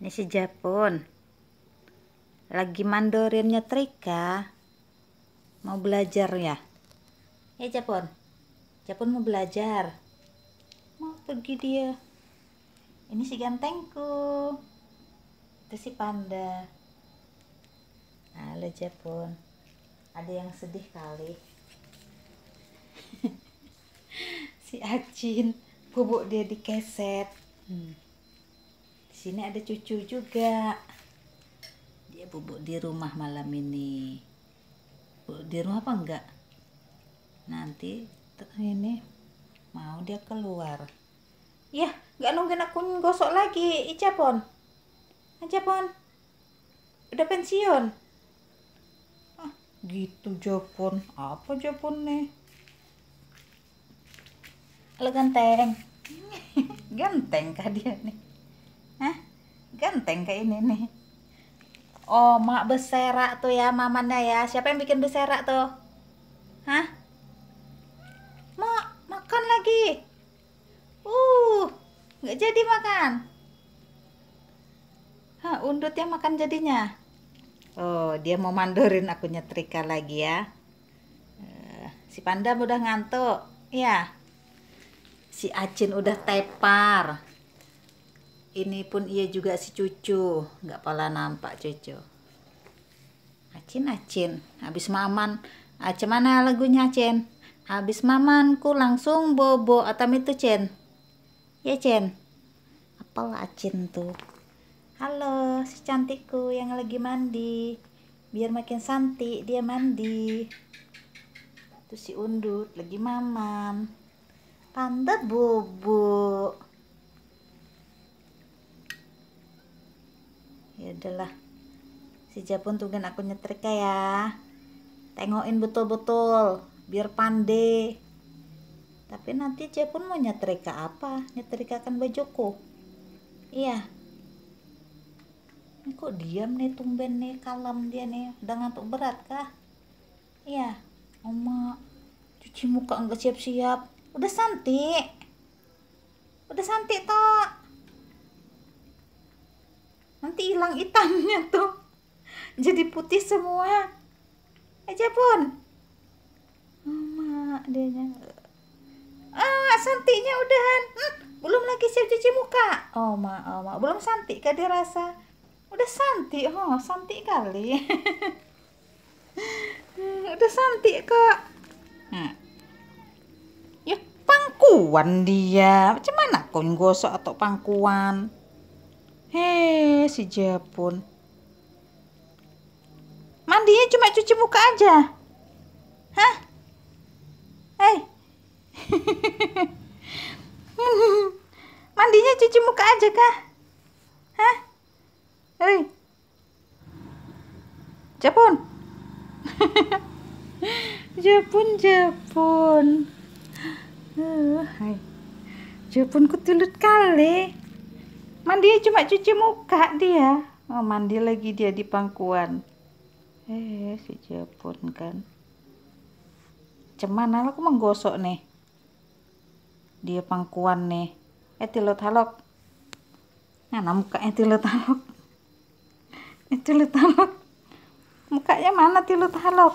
Ini si Japun. Lagi mandorin nyetrika. Mau belajar ya? Ya Japun. Japun mau belajar. Mau pergi dia. Ini si gantengku. Itu si panda. Halo Japun. Ada yang sedih kali. si Acin. Bubuk dia dikeset. Hmm di sini ada cucu juga dia bubuk di rumah malam ini bubuk di rumah apa enggak nanti ini mau dia keluar ya nggak nungguin aku gosok lagi Ica pon Ica pon udah pensiun ah gitu Japon apa Japon nih lo ganteng ganteng kah dia nih Hah? Ganteng kayak ini nih. Oh, mak beserak tuh ya mamannya ya. Siapa yang bikin beserak tuh? Hah? Mak, makan lagi. Uh, nggak jadi makan. Hah, undut ya makan jadinya. Oh, dia mau mandorin aku nyetrika lagi ya. Eh, si Panda udah ngantuk. Iya. Si Acin udah tepar ini pun ia juga si cucu nggak pala nampak cucu acin acin habis maman acin ah, mana lagunya acin habis mamanku langsung bobo atam itu cen ya cen apalah acin tuh halo si cantikku yang lagi mandi biar makin santik dia mandi tuh si undut lagi maman tante bobo ya udahlah si Japun tungguin aku nyetrika ya tengokin betul-betul biar pandai tapi nanti Japun mau nyetrika apa Nyetrika nyetrikakan bajuku iya ini kok diam nih tumben nih kalem dia nih udah ngantuk berat kah iya oma cuci muka enggak siap-siap udah santik udah santik toh hilang hitamnya tuh jadi putih semua aja pun emak dia ah santinya udahan hmm, belum lagi siap cuci muka oh ma oh ma belum santik kah dia rasa udah santik oh santik kali udah santik kok hmm. ya pangkuan dia macam mana kau gosok atau pangkuan hei si Japun. Mandinya cuma cuci muka aja. Hah? Hei. Eh. Mandinya cuci muka aja kah? Hah? Hei. Eh. Japun. Japun, eh, Japun. Uh, hai. Japunku kutulut kali mandi cuma cuci muka dia oh, mandi lagi dia di pangkuan eh si Jepun kan cemana aku menggosok nih dia pangkuan nih etilot eh, halok nah, nah muka etilot halok etilot eh, halok mukanya mana tilut halok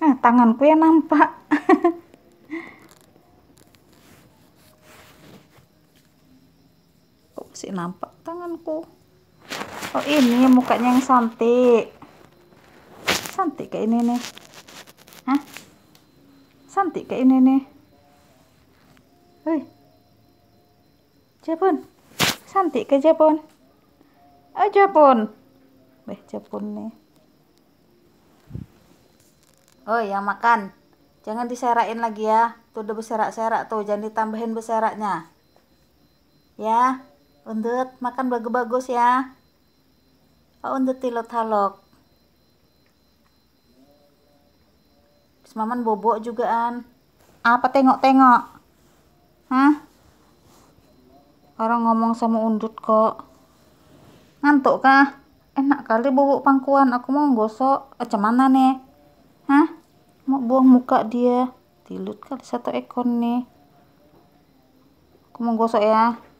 nah tanganku yang nampak aku oh ini mukanya yang cantik cantik kayak ini nih Hah? cantik kayak ini nih Hei, Japun cantik ke Japun oh Japun Beh Japun nih Oh yang makan Jangan diserakin lagi ya. Tuh udah berserak-serak tuh, jangan ditambahin berseraknya. Ya. Undut, makan bagus-bagus ya. Oh, undut tilot halok. Semaman maman juga an. Apa tengok-tengok? Hah? Orang ngomong sama undut kok. Ngantuk kah? Enak kali bobok pangkuan, aku mau nggosok. Macam mana nih? Hah? Mau buang muka dia. Tilut kali satu ekor nih. Aku mau nggosok ya.